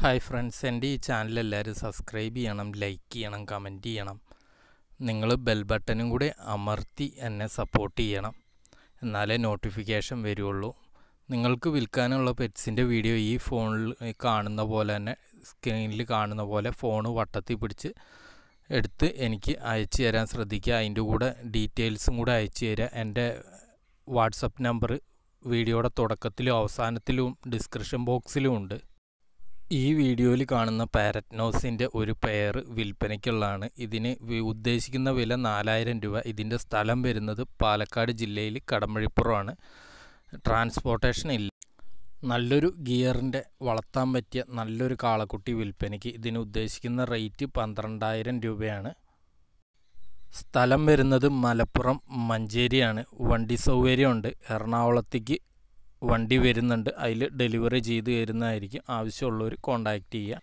hi friends എൻ്റെ ഈ channel എല്ലാവരും സബ്സ്ക്രൈബ് ചെയ്യണം ലൈക്ക് ചെയ്യണം കമൻറ്റ് ചെയ്യണം നിങ്ങൾ ബെൽ ബട്ടനും കൂടി അമർത്തി എന്നെ സപ്പോർട്ട് ചെയ്യണം എന്നാലേ നോട്ടിഫിക്കേഷൻ വരുള്ളൂ നിങ്ങൾക്ക് വിൽക്കാനുള്ള പെറ്റ്സിൻ്റെ വീഡിയോ ഈ ഫോണിൽ കാണുന്ന പോലെ തന്നെ സ്ക്രീനിൽ കാണുന്ന പോലെ ഫോൺ വട്ടത്തിൽ പിടിച്ച് എടുത്ത് എനിക്ക് അയച്ചു തരാൻ ശ്രദ്ധിക്കുക അതിൻ്റെ കൂടെ ഡീറ്റെയിൽസും കൂടെ അയച്ചു തരിക എൻ്റെ വാട്സപ്പ് നമ്പർ വീഡിയോയുടെ തുടക്കത്തിലും അവസാനത്തിലും ഡിസ്ക്രിപ്ഷൻ ബോക്സിലും ഉണ്ട് ഈ വീഡിയോയിൽ കാണുന്ന പാരറ്റ് ഒരു പെയർ വിൽപ്പനയ്ക്കുള്ളതാണ് ഇതിന് ഉദ്ദേശിക്കുന്ന വില നാലായിരം രൂപ ഇതിൻ്റെ സ്ഥലം വരുന്നത് പാലക്കാട് ജില്ലയിൽ കടമ്പഴിപ്പുറമാണ് ട്രാൻസ്പോർട്ടേഷൻ ഇല്ല നല്ലൊരു ഗിയറിൻ്റെ വളർത്താൻ പറ്റിയ നല്ലൊരു കാളക്കുട്ടി വിൽപ്പനയ്ക്ക് ഇതിന് ഉദ്ദേശിക്കുന്ന റേറ്റ് പന്ത്രണ്ടായിരം രൂപയാണ് സ്ഥലം വരുന്നത് മലപ്പുറം മഞ്ചേരിയാണ് വണ്ടി സൗകര്യമുണ്ട് എറണാകുളത്തേക്ക് വണ്ടി വരുന്നുണ്ട് അതിൽ ഡെലിവറി ചെയ്ത് തരുന്നതായിരിക്കും ആവശ്യമുള്ളവർ കോണ്ടാക്റ്റ് ചെയ്യുക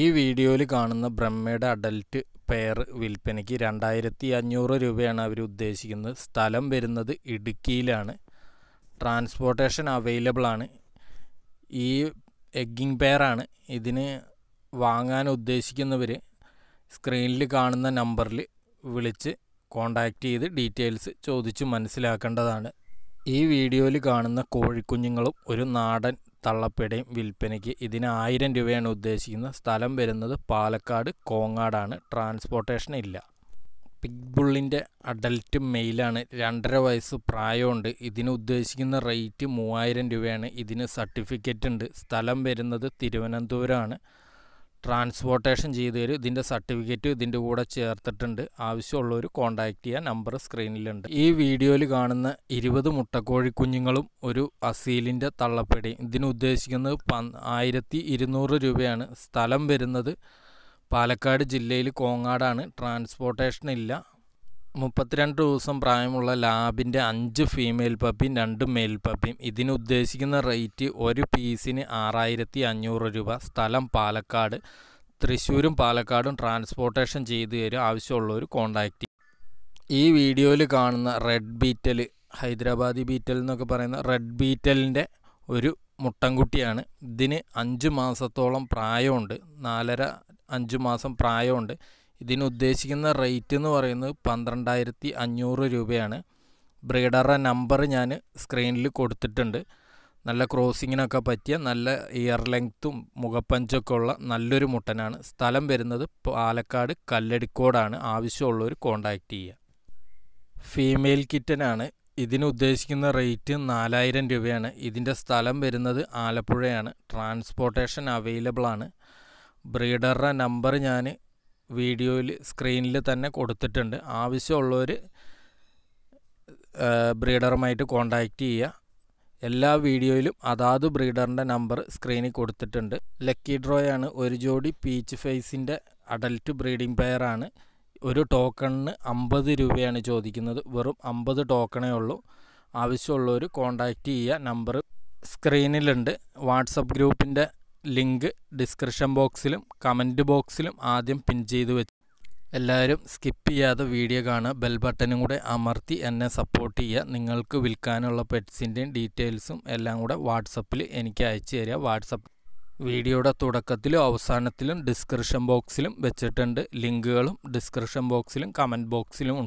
ഈ വീഡിയോയിൽ കാണുന്ന ബ്രഹ്മയുടെ അഡൽറ്റ് പെയർ വിൽപ്പനയ്ക്ക് രണ്ടായിരത്തി അഞ്ഞൂറ് രൂപയാണ് അവർ ഉദ്ദേശിക്കുന്നത് സ്ഥലം വരുന്നത് ഇടുക്കിയിലാണ് ട്രാൻസ്പോർട്ടേഷൻ അവൈലബിൾ ആണ് ഈ എഗ്ഗിങ് പെയറാണ് ഇതിന് വാങ്ങാൻ ഉദ്ദേശിക്കുന്നവർ സ്ക്രീനിൽ കാണുന്ന നമ്പറിൽ വിളിച്ച് കോണ്ടാക്റ്റ് ചെയ്ത് ഡീറ്റെയിൽസ് ചോദിച്ച് മനസ്സിലാക്കേണ്ടതാണ് ഈ വീഡിയോയിൽ കാണുന്ന കോഴിക്കുഞ്ഞുങ്ങളും ഒരു നാടൻ തള്ളപ്പേടയും വിൽപ്പനയ്ക്ക് ഇതിന് ആയിരം രൂപയാണ് ഉദ്ദേശിക്കുന്നത് സ്ഥലം വരുന്നത് പാലക്കാട് കോങ്ങാടാണ് ട്രാൻസ്പോർട്ടേഷൻ ഇല്ല പിഗ് ബുള്ളിൻ്റെ അഡൽറ്റ് മെയിലാണ് രണ്ടര വയസ്സ് പ്രായമുണ്ട് ഇതിന് ഉദ്ദേശിക്കുന്ന റേറ്റ് മൂവായിരം രൂപയാണ് ഇതിന് സർട്ടിഫിക്കറ്റ് ഉണ്ട് സ്ഥലം വരുന്നത് തിരുവനന്തപുരമാണ് ട്രാൻസ്പോർട്ടേഷൻ ചെയ്ത് തരും ഇതിൻ്റെ സർട്ടിഫിക്കറ്റ് ഇതിൻ്റെ കൂടെ ചേർത്തിട്ടുണ്ട് ആവശ്യമുള്ളവർ കോൺടാക്റ്റ് ചെയ്യാൻ നമ്പർ സ്ക്രീനിലുണ്ട് ഈ വീഡിയോയിൽ കാണുന്ന ഇരുപത് മുട്ടക്കോഴി കുഞ്ഞുങ്ങളും ഒരു അസീലിൻ്റെ തള്ളപ്പടി ഇതിനുദ്ദേശിക്കുന്നത് പ ആയിരത്തി ഇരുന്നൂറ് രൂപയാണ് സ്ഥലം വരുന്നത് പാലക്കാട് ജില്ലയിൽ കോങ്ങാടാണ് ട്രാൻസ്പോർട്ടേഷൻ ഇല്ല മുപ്പത്തിരണ്ട് ദിവസം പ്രായമുള്ള ലാബിൻ്റെ അഞ്ച് ഫീമെയിൽ പപ്പിയും രണ്ട് മെയിൽ പപ്പിയും ഇതിന് ഉദ്ദേശിക്കുന്ന റേറ്റ് ഒരു പീസിന് ആറായിരത്തി അഞ്ഞൂറ് രൂപ സ്ഥലം പാലക്കാട് തൃശ്ശൂരും പാലക്കാടും ട്രാൻസ്പോർട്ടേഷൻ ചെയ്തു തരും ആവശ്യമുള്ളവർ കോൺടാക്റ്റ് ഈ വീഡിയോയിൽ കാണുന്ന റെഡ് ബീറ്റൽ ഹൈദരാബാദി ബീറ്റൽ എന്നൊക്കെ പറയുന്ന റെഡ് ബീറ്റലിൻ്റെ ഒരു മുട്ടൻകുട്ടിയാണ് ഇതിന് അഞ്ച് മാസത്തോളം പ്രായമുണ്ട് നാലര അഞ്ച് മാസം പ്രായമുണ്ട് ഉദ്ദേശിക്കുന്ന റേറ്റ് എന്ന് പറയുന്നത് പന്ത്രണ്ടായിരത്തി അഞ്ഞൂറ് രൂപയാണ് ബ്രീഡറുടെ നമ്പർ ഞാൻ സ്ക്രീനിൽ കൊടുത്തിട്ടുണ്ട് നല്ല ക്രോസിങ്ങിനൊക്കെ പറ്റിയ നല്ല ഇയർ ലെങ്ത്തും മുഖപ്പഞ്ചൊക്കെ ഉള്ള നല്ലൊരു മുട്ടനാണ് സ്ഥലം വരുന്നത് പാലക്കാട് കല്ലടിക്കോടാണ് ആവശ്യമുള്ളവർ കോണ്ടാക്ട് ചെയ്യുക ഫീമെയിൽ കിറ്റനാണ് ഇതിന് ഉദ്ദേശിക്കുന്ന റേറ്റ് നാലായിരം രൂപയാണ് ഇതിൻ്റെ സ്ഥലം വരുന്നത് ആലപ്പുഴയാണ് ട്രാൻസ്പോർട്ടേഷൻ അവൈലബിളാണ് ആണ് ബ്രീഡറുടെ നമ്പർ ഞാൻ വീഡിയോയിൽ സ്ക്രീനിൽ തന്നെ കൊടുത്തിട്ടുണ്ട് ആവശ്യമുള്ളവർ ബ്രീഡറുമായിട്ട് കോണ്ടാക്റ്റ് ചെയ്യുക എല്ലാ വീഡിയോയിലും അതാത് ബ്രീഡറിൻ്റെ നമ്പർ സ്ക്രീനിൽ കൊടുത്തിട്ടുണ്ട് ലക്കി ഡ്രോയാണ് ഒരു ജോഡി പീച്ച് ഫേസിൻ്റെ അഡൽറ്റ് ബ്രീഡിംഗ് പെയറാണ് ഒരു ടോക്കണിന് അമ്പത് രൂപയാണ് ചോദിക്കുന്നത് വെറും അമ്പത് ടോക്കണേ ഉള്ളൂ ആവശ്യമുള്ളവർ കോണ്ടാക്റ്റ് ചെയ്യുക നമ്പർ സ്ക്രീനിലുണ്ട് വാട്സപ്പ് ഗ്രൂപ്പിൻ്റെ ലിങ്ക് ഡിസ്ക്രിപ്ഷൻ ബോക്സിലും കമൻറ്റ് ബോക്സിലും ആദ്യം പിൻ ചെയ്ത് വെച്ച് എല്ലാവരും സ്കിപ്പ് ചെയ്യാതെ വീഡിയോ കാണുക ബെൽ ബട്ടനും കൂടെ അമർത്തി എന്നെ സപ്പോർട്ട് ചെയ്യുക നിങ്ങൾക്ക് വിൽക്കാനുള്ള പെറ്റ്സിൻ്റെയും ഡീറ്റെയിൽസും എല്ലാം കൂടെ വാട്സപ്പിൽ എനിക്ക് അയച്ചു തരിക വാട്സപ്പ് വീഡിയോയുടെ തുടക്കത്തിലും അവസാനത്തിലും ഡിസ്ക്രിപ്ഷൻ ബോക്സിലും വെച്ചിട്ടുണ്ട് ലിങ്കുകളും ഡിസ്ക്രിപ്ഷൻ ബോക്സിലും കമൻറ്റ് ബോക്സിലും ഉണ്ട്